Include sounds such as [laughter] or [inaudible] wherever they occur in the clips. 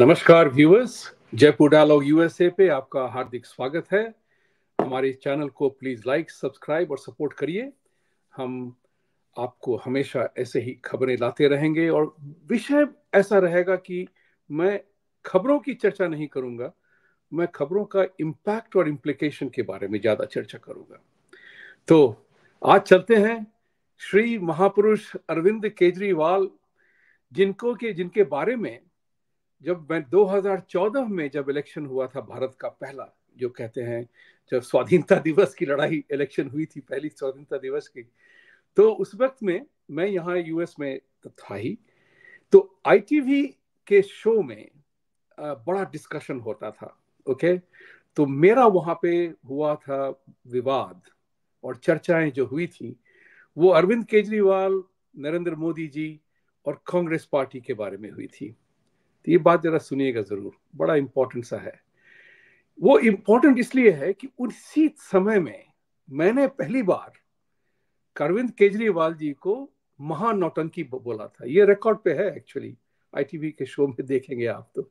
नमस्कार viewers Jaipur dialogue USA पे आपका हार्दिक स्वागत है हमारे चैनल को प्लीज लाइक सब्सक्राइब और सपोर्ट करिए हम आपको हमेशा ऐसे ही खबरें लाते रहेंगे और विषय ऐसा रहेगा कि मैं खबरों की चर्चा नहीं करूंगा मैं खबरों का इम्पैक्ट और इम्प्लीकेशन के बारे में ज्यादा चर्चा करूंगा तो आज चलते हैं श्री महापुरुष अरविंद केजरीवाल जिनको के जिनके बारे में जब मैं 2014 में जब इलेक्शन हुआ था भारत का पहला जो कहते हैं जब स्वाधीनता दिवस की लड़ाई इलेक्शन हुई थी पहली स्वाधीनता दिवस की तो उस वक्त में मैं यहाँ यूएस में तो था ही तो आईटीवी के शो में बड़ा डिस्कशन होता था ओके तो मेरा वहाँ पे हुआ था विवाद और चर्चाएं जो हुई थी वो अरविंद केजरीवाल नरेंद्र मोदी जी और कांग्रेस पार्टी के बारे में हुई थी तो ये बात जरा सुनिएगा जरूर बड़ा इम्पोर्टेंट सा है वो इम्पोर्टेंट इसलिए है कि उसी समय में मैंने पहली बार अरविंद केजरीवाल जी को महानौटंकी बोला था ये रिकॉर्ड पे है एक्चुअली आईटीवी के शो में देखेंगे आप तो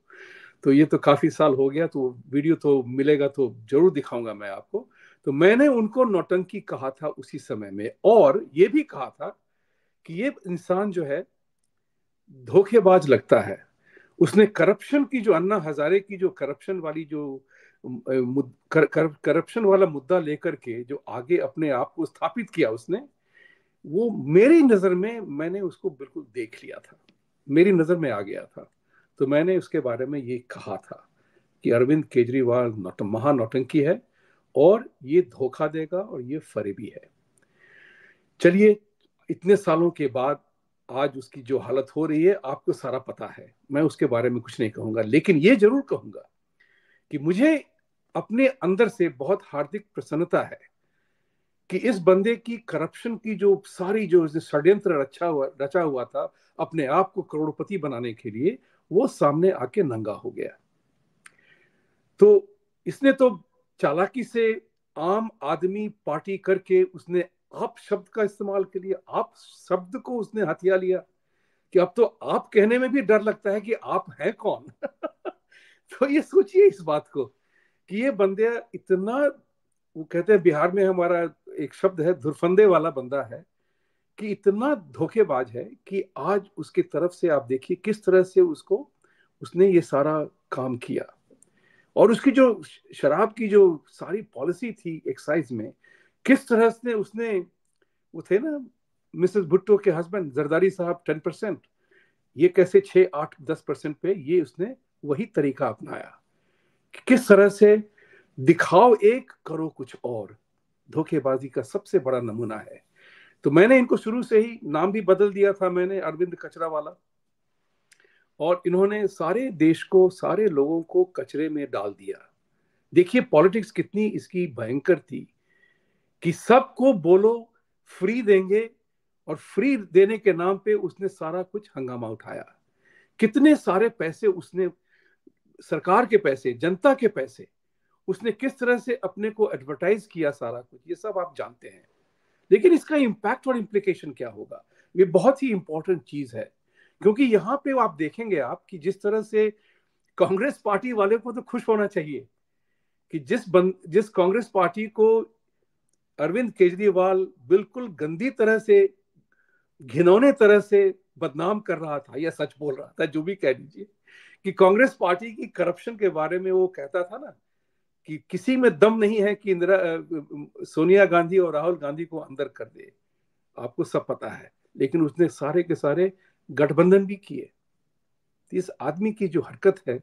तो ये तो काफी साल हो गया तो वीडियो तो मिलेगा तो जरूर दिखाऊंगा मैं आपको तो मैंने उनको नौटंकी कहा था उसी समय में और ये भी कहा था कि ये इंसान जो है धोखेबाज लगता है उसने करप्शन की जो अन्ना हजारे की जो करप्शन वाली जो कर, कर, करप्शन वाला मुद्दा लेकर के जो आगे अपने आप को स्थापित किया उसने वो मेरी नज़र में मैंने उसको बिल्कुल देख लिया था मेरी नज़र में आ गया था तो मैंने उसके बारे में ये कहा था कि अरविंद केजरीवाल नौट, महानौटंकी है और ये धोखा देगा और ये फरेबी है चलिए इतने सालों के बाद आज उसकी जो हालत हो रही है आपको सारा पता है मैं उसके बारे में कुछ नहीं कहूंगा लेकिन ये जरूर कहूंगा कि मुझे अपने अंदर से बहुत हार्दिक प्रसन्नता है कि इस बंदे की करप्शन की जो सारी जो षड्यंत्र रचा हुआ रचा हुआ था अपने आप को करोड़पति बनाने के लिए वो सामने आके नंगा हो गया तो इसने तो चालाकी से आम आदमी पार्टी करके उसने आप शब्द का इस्तेमाल के लिए आप शब्द को उसने हथिया लिया कि अब तो आप कहने में भी डर लगता है कि आप हैं कौन [laughs] तो ये सोचिए इस बात को कि ये बंदे इतना वो कहते हैं बिहार में हमारा एक शब्द है धुरफंदे वाला बंदा है कि इतना धोखेबाज है कि आज उसकी तरफ से आप देखिए किस तरह से उसको उसने ये सारा काम किया और उसकी जो शराब की जो सारी पॉलिसी थी एक्साइज में किस तरह से उसने वो थे ना मिसेस भुट्टो के हस्बैंड जरदारी साहब टेन परसेंट ये कैसे छः आठ दस परसेंट पे ये उसने वही तरीका अपनाया किस तरह से दिखाओ एक करो कुछ और धोखेबाजी का सबसे बड़ा नमूना है तो मैंने इनको शुरू से ही नाम भी बदल दिया था मैंने अरविंद कचरा वाला और इन्होंने सारे देश को सारे लोगों को कचरे में डाल दिया देखिए पॉलिटिक्स कितनी इसकी भयंकर थी कि सबको बोलो फ्री देंगे और फ्री देने के नाम पे उसने सारा कुछ हंगामा उठाया कितने सारे पैसे उसने सरकार के पैसे जनता के पैसे उसने किस तरह से अपने को एडवर्टाइज किया सारा कुछ ये सब आप जानते हैं लेकिन इसका इम्पैक्ट और इम्प्लीकेशन क्या होगा ये बहुत ही इंपॉर्टेंट चीज है क्योंकि यहाँ पे आप देखेंगे आप कि जिस तरह से कांग्रेस पार्टी वाले को तो खुश होना चाहिए कि जिस बन जिस कांग्रेस पार्टी को अरविंद केजरीवाल बिल्कुल गंदी तरह से घिनौने तरह से बदनाम कर रहा था या सच बोल रहा था जो भी कह दीजिए कि कांग्रेस पार्टी की करप्शन के बारे में वो कहता था ना कि किसी में दम नहीं है कि इंदिरा सोनिया गांधी और राहुल गांधी को अंदर कर दे आपको सब पता है लेकिन उसने सारे के सारे गठबंधन भी किए तो इस आदमी की जो हरकत है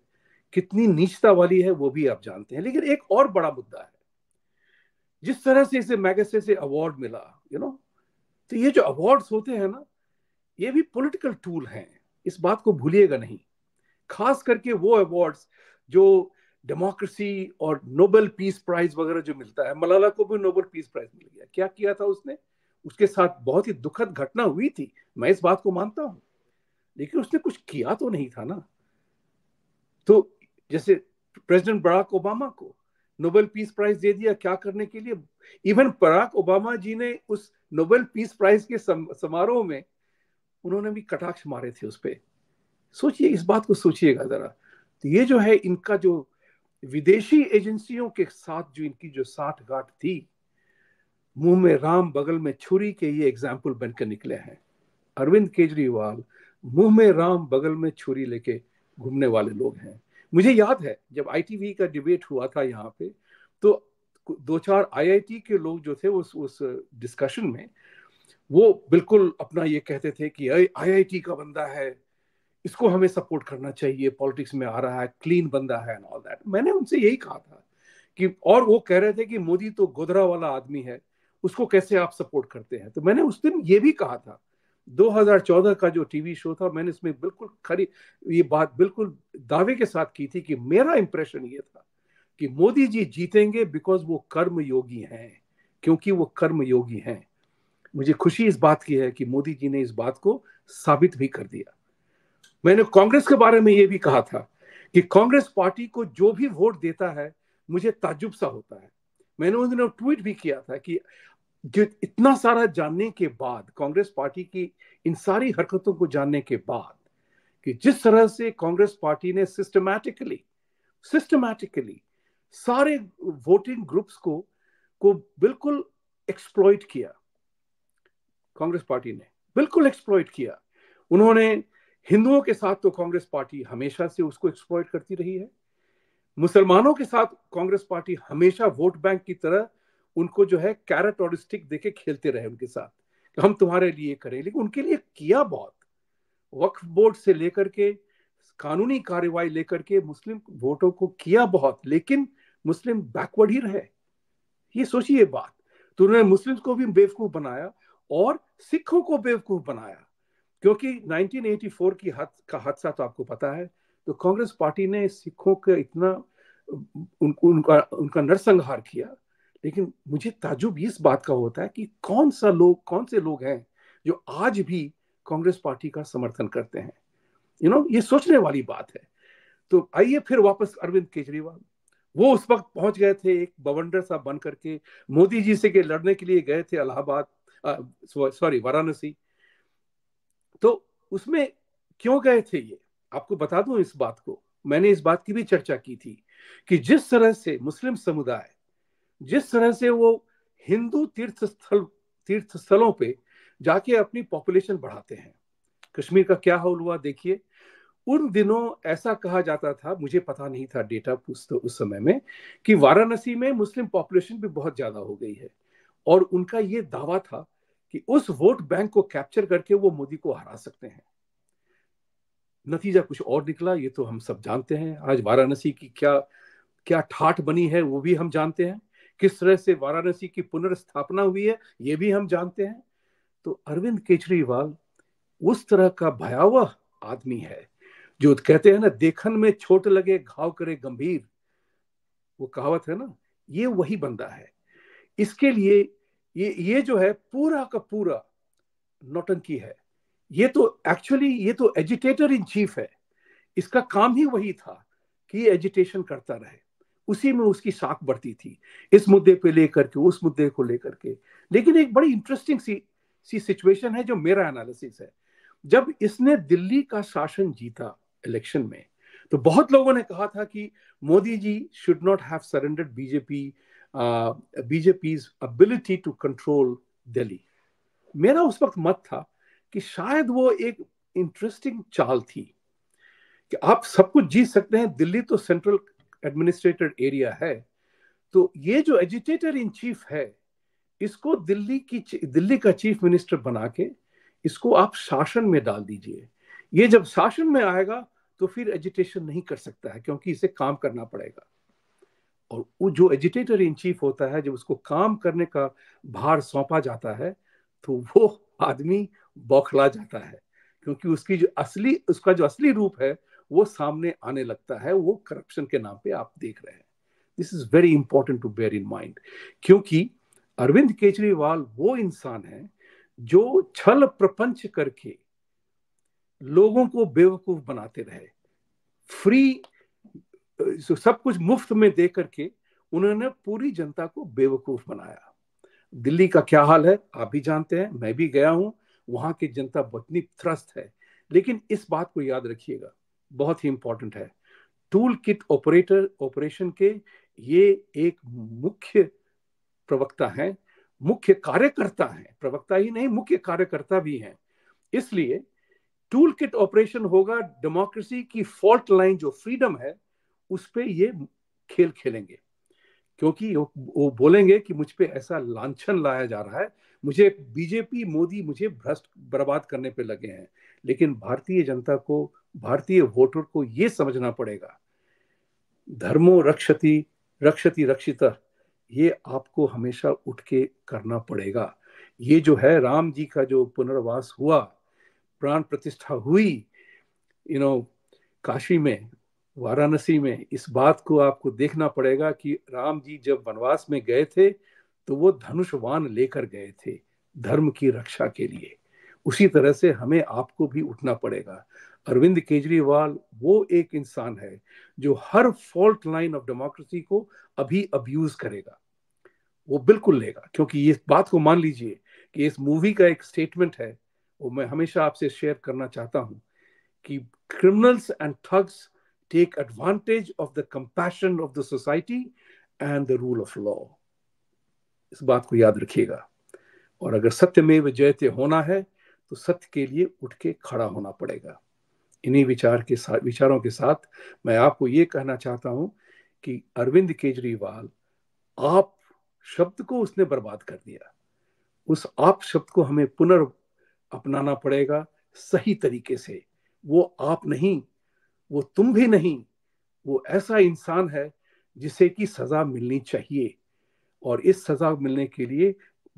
कितनी नीचता वाली है वो भी आप जानते हैं लेकिन एक और बड़ा मुद्दा है जिस तरह से इसे मैगसे से अवार्ड मिला यू you नो know? तो ये जो अवार्ड्स होते हैं ना ये भी पॉलिटिकल टूल हैं इस बात को भूलिएगा नहीं खास करके वो अवार्ड्स जो डेमोक्रेसी और नोबेल पीस प्राइज वगैरह जो मिलता है मलाला को भी नोबेल पीस प्राइज मिल गया क्या किया था उसने उसके साथ बहुत ही दुखद घटना हुई थी मैं इस बात को मानता हूं लेकिन उसने कुछ किया तो नहीं था ना तो जैसे प्रेसिडेंट बराक ओबामा को नोबेल पीस प्राइज दे दिया क्या करने के लिए इवन बराक ओबामा जी ने उस नोबेल पीस प्राइज के सम, समारोह में उन्होंने भी कटाक्ष मारे थे उस पर सोचिए इस बात को सोचिएगा जरा तो ये जो है इनका जो विदेशी एजेंसियों के साथ जो इनकी जो साठ गांठ थी मुंह में राम बगल में छुरी के ये एग्जाम्पल बनकर निकले हैं अरविंद केजरीवाल मुंह में राम बगल में छुरी लेके घूमने वाले लोग हैं मुझे याद है जब आईटीवी का डिबेट हुआ था यहाँ पे तो दो चार आईआईटी के लोग जो थे उस उस डिस्कशन में वो बिल्कुल अपना ये कहते थे कि आईआईटी का बंदा है इसको हमें सपोर्ट करना चाहिए पॉलिटिक्स में आ रहा है क्लीन बंदा है एंड ऑल दैट मैंने उनसे यही कहा था कि और वो कह रहे थे कि मोदी तो गोदरा वाला आदमी है उसको कैसे आप सपोर्ट करते हैं तो मैंने उस दिन ये भी कहा था 2014 का जो टीवी शो था मैंने इसमें बिल्कुल खरी ये बात बिल्कुल दावे के साथ की थी कि मेरा इंप्रेशन ये था कि मोदी जी जीतेंगे बिकॉज वो कर्म योगी हैं क्योंकि वो कर्म योगी हैं मुझे खुशी इस बात की है कि मोदी जी ने इस बात को साबित भी कर दिया मैंने कांग्रेस के बारे में ये भी कहा था कि कांग्रेस पार्टी को जो भी वोट देता है मुझे ताजुब सा होता है मैंने उस दिन ट्वीट भी किया था कि जो इतना सारा जानने के बाद कांग्रेस पार्टी की इन सारी हरकतों को जानने के बाद कि जिस तरह से कांग्रेस पार्टी ने सिस्टमैटिकली सिस्टमैटिकली सारे वोटिंग ग्रुप्स को को बिल्कुल एक्सप्लॉइट किया कांग्रेस पार्टी ने बिल्कुल एक्सप्लॉइट किया उन्होंने हिंदुओं के साथ तो कांग्रेस पार्टी हमेशा से उसको एक्सप्लॉइट करती रही है मुसलमानों के साथ कांग्रेस पार्टी हमेशा वोट बैंक की तरह उनको जो है कैरेट और स्टिक देके खेलते रहे उनके साथ हम तुम्हारे लिए करें लेकिन उनके लिए किया बहुत वक्फ बोर्ड से लेकर के कानूनी कार्रवाई लेकर के मुस्लिम वोटों को किया बहुत लेकिन मुस्लिम बैकवर्ड ही रहे ये सोचिए बात तो उन्होंने मुस्लिम को भी बेवकूफ बनाया और सिखों को बेवकूफ बनाया क्योंकि 1984 की हद का हादसा तो आपको पता है तो कांग्रेस पार्टी ने सिखों का इतना उन, उनका उनका नरसंहार किया लेकिन मुझे ताजुब इस बात का होता है कि कौन सा लोग कौन से लोग हैं जो आज भी कांग्रेस पार्टी का समर्थन करते हैं यू you नो know, ये सोचने वाली बात है तो आइए फिर वापस अरविंद केजरीवाल वो उस वक्त पहुंच गए थे एक बवंडर सा बन करके मोदी जी से के लड़ने के लिए गए थे अलाहाबाद सॉरी वाराणसी तो उसमें क्यों गए थे ये आपको बता दूं इस बात को मैंने इस बात की भी चर्चा की थी कि जिस तरह से मुस्लिम समुदाय जिस तरह से वो हिंदू तीर्थ स्थल तीर्थ स्थलों पे जाके अपनी पॉपुलेशन बढ़ाते हैं कश्मीर का क्या हाल हुआ देखिए उन दिनों ऐसा कहा जाता था मुझे पता नहीं था डेटा उस समय में कि वाराणसी में मुस्लिम पॉपुलेशन भी बहुत ज्यादा हो गई है और उनका ये दावा था कि उस वोट बैंक को कैप्चर करके वो मोदी को हरा सकते हैं नतीजा कुछ और निकला ये तो हम सब जानते हैं आज वाराणसी की क्या क्या ठाठ बनी है वो भी हम जानते हैं किस तरह से वाराणसी की पुनर्स्थापना हुई है ये भी हम जानते हैं तो अरविंद केजरीवाल उस तरह का भयावह आदमी है जो कहते हैं ना देखन में छोट लगे घाव करे गंभीर वो कहावत है ना ये वही बंदा है इसके लिए ये ये जो है पूरा का पूरा नौटंकी है ये तो एक्चुअली ये तो एजिटेटर इन चीफ है इसका काम ही वही था कि एजिटेशन करता रहे उसी में उसकी साख बढ़ती थी इस मुद्दे पे लेकर के उस मुद्दे को लेकर के लेकिन एक बड़ी इंटरेस्टिंग सी सी सिचुएशन है जो मेरा एनालिसिस है जब इसने दिल्ली का शासन जीता इलेक्शन में तो बहुत लोगों ने कहा था कि Modi ji should not have surrendered BJP BJP ability to control Delhi मेरा उस वक्त मत था कि शायद वो एक इंटरेस्टिंग चाल थी कि आप सब कुछ जीत सकते हैं दिल्ली तो सेंट्रल एडमिनिस्ट्रेटेड एरिया है तो ये जो एजिटेटर इन चीफ है इसको दिल्ली की दिल्ली का चीफ मिनिस्टर बना के इसको आप शासन में डाल दीजिए ये जब शासन में आएगा तो फिर एजिटेशन नहीं कर सकता है क्योंकि इसे काम करना पड़ेगा और वो जो एजिटेटर इन चीफ होता है जब उसको काम करने का भार सौंपा जाता है तो वो आदमी बौखला जाता है क्योंकि उसकी जो असली उसका जो असली रूप है वो सामने आने लगता है वो करप्शन के नाम पे आप देख रहे हैं this is very important to bear in mind क्योंकि अरविंद केजरीवाल वो इंसान है जो छल प्रपंच करके लोगों को बेवकूफ बनाते रहे फ्री सब कुछ मुफ्त में दे करके उन्होंने पूरी जनता को बेवकूफ बनाया दिल्ली का क्या हाल है आप भी जानते हैं मैं भी गया हूं वहां की जनता बतनी त्रस्त है लेकिन इस बात को याद रखिएगा बहुत ही इंपॉर्टेंट है टूल किट ऑपरेटर ऑपरेशन के ये एक मुख्य प्रवक्ता है मुख्य कार्यकर्ता है प्रवक्ता ही नहीं मुख्य कार्यकर्ता भी है इसलिए टूल किट ऑपरेशन होगा डेमोक्रेसी की फॉल्ट लाइन जो फ्रीडम है उस पर ये खेल खेलेंगे क्योंकि वो बोलेंगे कि मुझ पे ऐसा लांछन लाया जा रहा है मुझे बीजेपी मोदी मुझे भ्रष्ट बर्बाद करने पे लगे हैं लेकिन भारतीय जनता को भारतीय वोटर को ये समझना पड़ेगा धर्मो रक्षति रक्षति रक्षित ये आपको हमेशा उठ के करना पड़ेगा ये जो है राम जी का जो पुनर्वास हुआ प्राण प्रतिष्ठा हुई यू नो काशी में वाराणसी में इस बात को आपको देखना पड़ेगा कि राम जी जब वनवास में गए थे तो वो धनुषवान लेकर गए थे धर्म की रक्षा के लिए उसी तरह से हमें आपको भी उठना पड़ेगा अरविंद केजरीवाल वो एक इंसान है जो हर फॉल्ट लाइन ऑफ डेमोक्रेसी को अभी अब्यूज करेगा वो बिल्कुल लेगा क्योंकि इस बात को मान लीजिए कि इस मूवी का एक स्टेटमेंट है वो मैं हमेशा आपसे शेयर करना चाहता हूं कि criminals and thugs take advantage of the compassion of the society and the rule of law इस बात को याद रखिएगा और अगर सत्य में जयते होना है तो सत्य के लिए उठ के खड़ा होना पड़ेगा इन्हीं विचार के साथ विचारों के साथ मैं आपको ये कहना चाहता हूं कि अरविंद केजरीवाल आप शब्द को उसने बर्बाद कर दिया उस आप शब्द को हमें पुनर् अपनाना पड़ेगा सही तरीके से वो आप नहीं वो तुम भी नहीं वो ऐसा इंसान है जिसे की सजा मिलनी चाहिए और इस सजा मिलने के लिए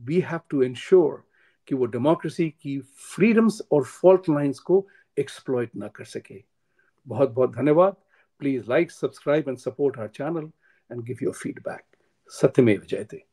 वी हैव टू इंश्योर कि वो डेमोक्रेसी की फ्रीडम्स और फॉल्ट लाइंस को एक्सप्लॉयट ना कर सके बहुत बहुत धन्यवाद please like subscribe and support our channel and give your feedback सत्यमेव जयते